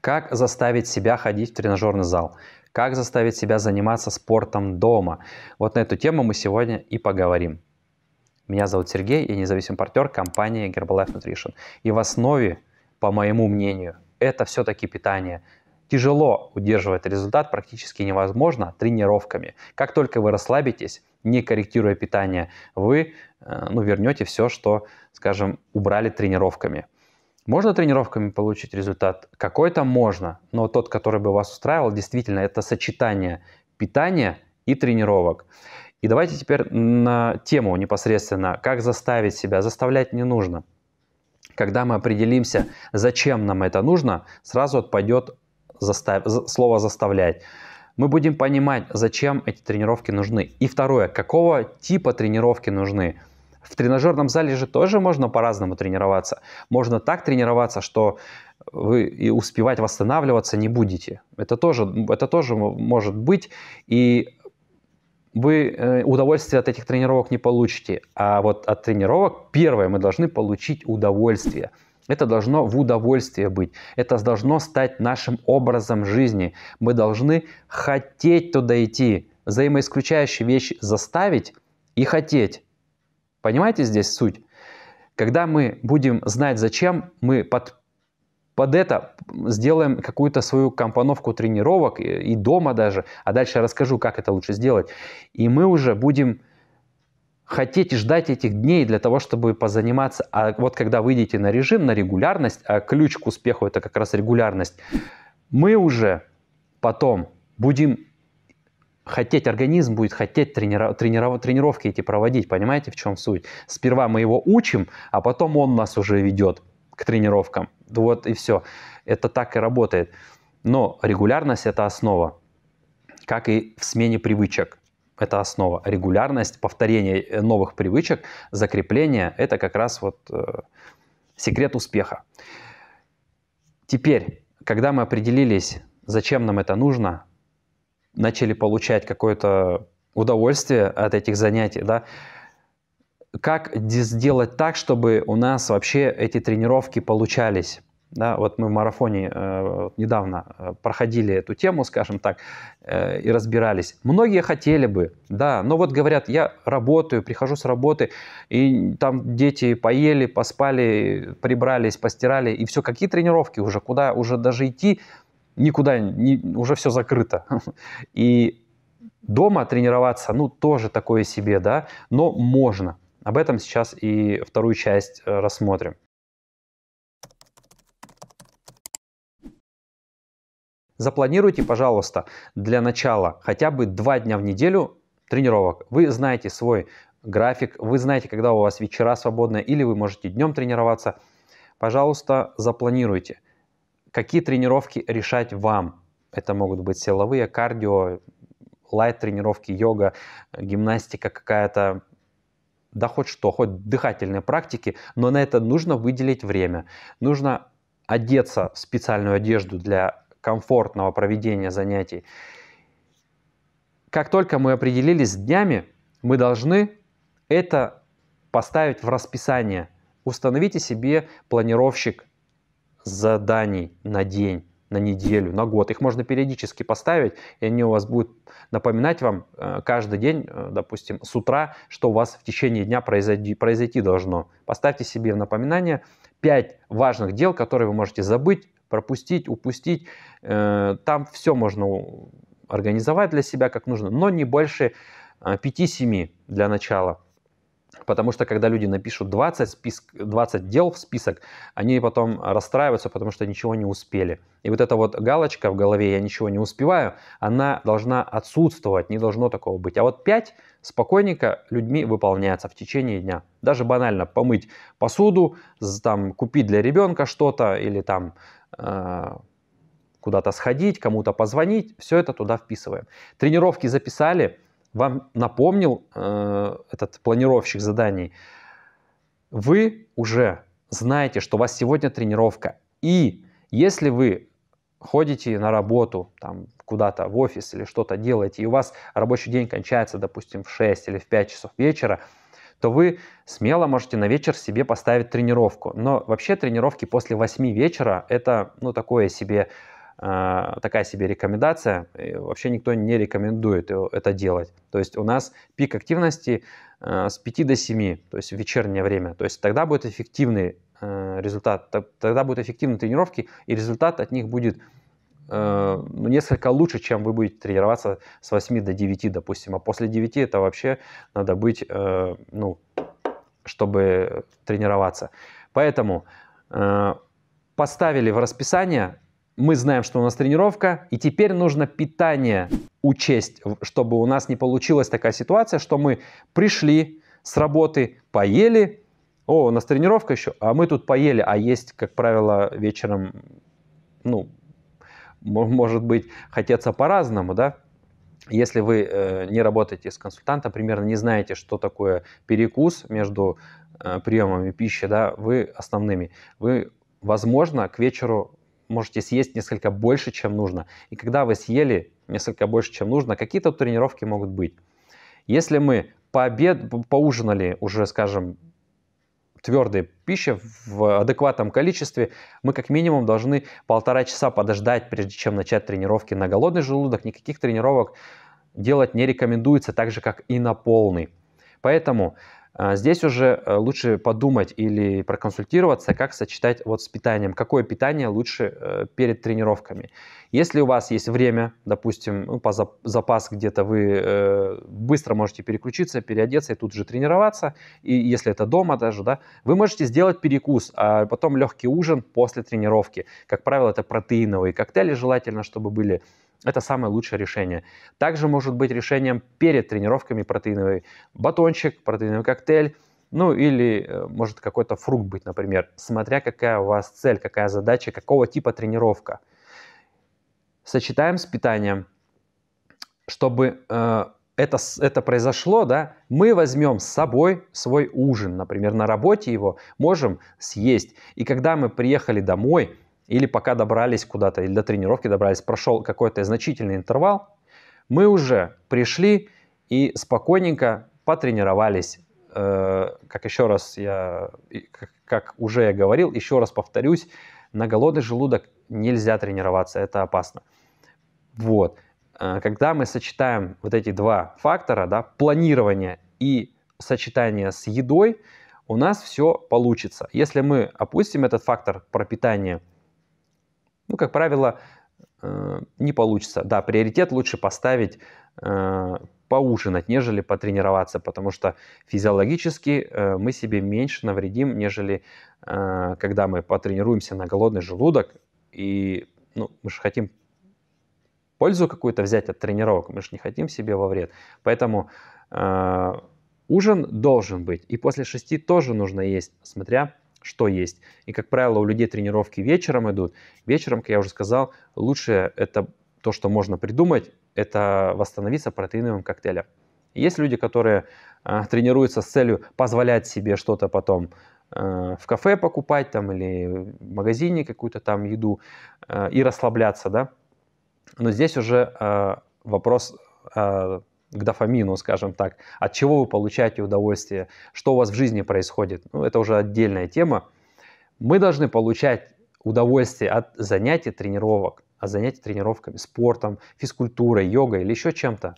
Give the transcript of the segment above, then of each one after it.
Как заставить себя ходить в тренажерный зал? Как заставить себя заниматься спортом дома? Вот на эту тему мы сегодня и поговорим. Меня зовут Сергей, я независимый партнер компании Herbalife Nutrition. И в основе, по моему мнению, это все-таки питание. Тяжело удерживать результат, практически невозможно тренировками. Как только вы расслабитесь, не корректируя питание, вы э, ну, вернете все, что, скажем, убрали тренировками – можно тренировками получить результат? Какой-то можно, но тот, который бы вас устраивал, действительно, это сочетание питания и тренировок. И давайте теперь на тему непосредственно, как заставить себя. Заставлять не нужно. Когда мы определимся, зачем нам это нужно, сразу отпадет застав... слово «заставлять». Мы будем понимать, зачем эти тренировки нужны. И второе, какого типа тренировки нужны. В тренажерном зале же тоже можно по-разному тренироваться. Можно так тренироваться, что вы и успевать восстанавливаться не будете. Это тоже, это тоже может быть. И вы э, удовольствие от этих тренировок не получите. А вот от тренировок первое мы должны получить удовольствие. Это должно в удовольствие быть. Это должно стать нашим образом жизни. Мы должны хотеть туда идти. Взаимоисключающие вещи заставить и хотеть. Понимаете здесь суть? Когда мы будем знать, зачем, мы под, под это сделаем какую-то свою компоновку тренировок и, и дома даже. А дальше я расскажу, как это лучше сделать. И мы уже будем хотеть ждать этих дней для того, чтобы позаниматься. А вот когда выйдете на режим, на регулярность, а ключ к успеху это как раз регулярность, мы уже потом будем хотеть, организм будет хотеть тренира, трениров, тренировки эти проводить, понимаете, в чем суть? Сперва мы его учим, а потом он нас уже ведет к тренировкам. Вот и все. Это так и работает. Но регулярность – это основа, как и в смене привычек. Это основа. Регулярность, повторение э, новых привычек, закрепление – это как раз вот э, секрет успеха. Теперь, когда мы определились, зачем нам это нужно, начали получать какое-то удовольствие от этих занятий, да, как сделать так, чтобы у нас вообще эти тренировки получались. Да, вот мы в марафоне э, недавно э, проходили эту тему, скажем так, э, и разбирались. Многие хотели бы, да, но вот говорят, я работаю, прихожу с работы, и там дети поели, поспали, прибрались, постирали, и все, какие тренировки уже, куда уже даже идти, никуда, не, уже все закрыто. И дома тренироваться, ну, тоже такое себе, да, но можно. Об этом сейчас и вторую часть э, рассмотрим. Запланируйте, пожалуйста, для начала хотя бы два дня в неделю тренировок. Вы знаете свой график, вы знаете, когда у вас вечера свободные, или вы можете днем тренироваться. Пожалуйста, запланируйте – Какие тренировки решать вам? Это могут быть силовые, кардио, лайт-тренировки, йога, гимнастика какая-то, да хоть что, хоть дыхательные практики, но на это нужно выделить время. Нужно одеться в специальную одежду для комфортного проведения занятий. Как только мы определились с днями, мы должны это поставить в расписание. Установите себе планировщик заданий на день, на неделю, на год. Их можно периодически поставить, и они у вас будут напоминать вам э, каждый день, э, допустим, с утра, что у вас в течение дня произойти, произойти должно. Поставьте себе в напоминание 5 важных дел, которые вы можете забыть, пропустить, упустить. Э, там все можно организовать для себя как нужно, но не больше 5-7 для начала. Потому что когда люди напишут 20, список, 20 дел в список, они потом расстраиваются, потому что ничего не успели. И вот эта вот галочка в голове «я ничего не успеваю», она должна отсутствовать, не должно такого быть. А вот 5 спокойненько людьми выполняется в течение дня. Даже банально помыть посуду, там, купить для ребенка что-то или там э куда-то сходить, кому-то позвонить, все это туда вписываем. Тренировки записали – вам напомнил э, этот планировщик заданий, вы уже знаете, что у вас сегодня тренировка. И если вы ходите на работу, там, куда-то в офис или что-то делаете, и у вас рабочий день кончается, допустим, в 6 или в 5 часов вечера, то вы смело можете на вечер себе поставить тренировку. Но вообще тренировки после 8 вечера – это, ну, такое себе а, такая себе рекомендация. Вообще никто не рекомендует это делать. То есть у нас пик активности а, с 5 до 7, то есть в вечернее время. То есть тогда будет эффективный а, результат, тогда будут эффективные тренировки, и результат от них будет ну, несколько лучше, чем вы будете тренироваться с 8 до 9, допустим. А после 9 это вообще надо быть, ну, чтобы тренироваться. Поэтому поставили в расписание мы знаем, что у нас тренировка, и теперь нужно питание учесть, чтобы у нас не получилась такая ситуация, что мы пришли с работы, поели, о, у нас тренировка еще, а мы тут поели, а есть, как правило, вечером, ну, может быть, хотеться по-разному, да? Если вы э, не работаете с консультантом, примерно не знаете, что такое перекус между э, приемами пищи, да, вы основными, вы, возможно, к вечеру можете съесть несколько больше, чем нужно. И когда вы съели несколько больше, чем нужно, какие-то тренировки могут быть. Если мы пообед, поужинали уже, скажем, твердой пищи в адекватном количестве, мы как минимум должны полтора часа подождать, прежде чем начать тренировки на голодный желудок. Никаких тренировок делать не рекомендуется, так же как и на полный. Поэтому а, здесь уже э, лучше подумать или проконсультироваться, как сочетать вот с питанием, какое питание лучше э, перед тренировками. Если у вас есть время, допустим, ну, по запас где-то вы э, быстро можете переключиться, переодеться и тут же тренироваться, и если это дома даже, да, вы можете сделать перекус, а потом легкий ужин после тренировки. Как правило, это протеиновые коктейли, желательно, чтобы были это самое лучшее решение. Также может быть решением перед тренировками протеиновый батончик, протеиновый коктейль, ну или э, может какой-то фрукт быть, например, смотря какая у вас цель, какая задача, какого типа тренировка. Сочетаем с питанием, чтобы э, это, это произошло, да, мы возьмем с собой свой ужин, например, на работе его можем съесть. И когда мы приехали домой, или пока добрались куда-то, или до тренировки добрались, прошел какой-то значительный интервал, мы уже пришли и спокойненько потренировались. Э, как еще раз я, как уже я говорил, еще раз повторюсь, на голодный желудок нельзя тренироваться, это опасно. Вот. Э, когда мы сочетаем вот эти два фактора, да, планирование и сочетание с едой, у нас все получится. Если мы опустим этот фактор пропитания – ну, как правило, э, не получится. Да, приоритет лучше поставить э, поужинать, нежели потренироваться, потому что физиологически э, мы себе меньше навредим, нежели когда мы потренируемся на голодный желудок, и ну, мы же хотим пользу какую-то взять от тренировок, мы же не хотим себе во вред. Поэтому ужин должен быть, и после шести тоже нужно есть, смотря что есть. И, как правило, у людей тренировки вечером идут. Вечером, как я уже сказал, лучше это то, что можно придумать, это восстановиться протеиновым коктейлем. Есть люди, которые э, тренируются с целью позволять себе что-то потом э, в кафе покупать там, или в магазине какую-то там еду э, и расслабляться, да. Но здесь уже э, вопрос э, к дофамину, скажем так, от чего вы получаете удовольствие, что у вас в жизни происходит. Ну, это уже отдельная тема. Мы должны получать удовольствие от занятий тренировок, от занятий тренировками, спортом, физкультурой, йогой или еще чем-то.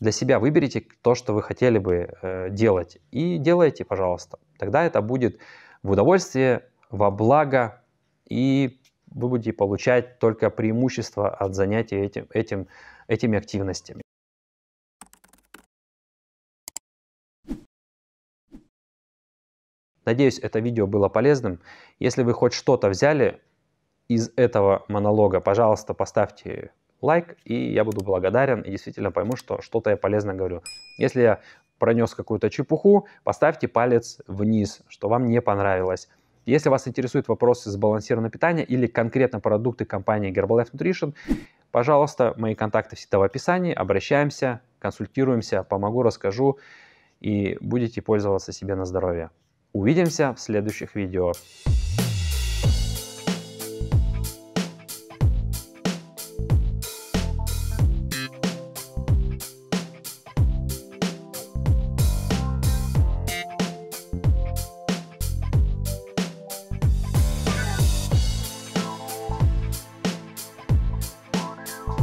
Для себя выберите то, что вы хотели бы э, делать, и делайте, пожалуйста. Тогда это будет в удовольствие, во благо, и вы будете получать только преимущество от занятий этим, этим, этими активностями. Надеюсь, это видео было полезным. Если вы хоть что-то взяли из этого монолога, пожалуйста, поставьте лайк, и я буду благодарен и действительно пойму, что что-то я полезно говорю. Если я пронес какую-то чепуху, поставьте палец вниз, что вам не понравилось. Если вас интересуют вопросы сбалансированного питания или конкретно продукты компании Herbalife Nutrition, пожалуйста, мои контакты всегда в описании, обращаемся, консультируемся, помогу, расскажу и будете пользоваться себе на здоровье. Увидимся в следующих видео.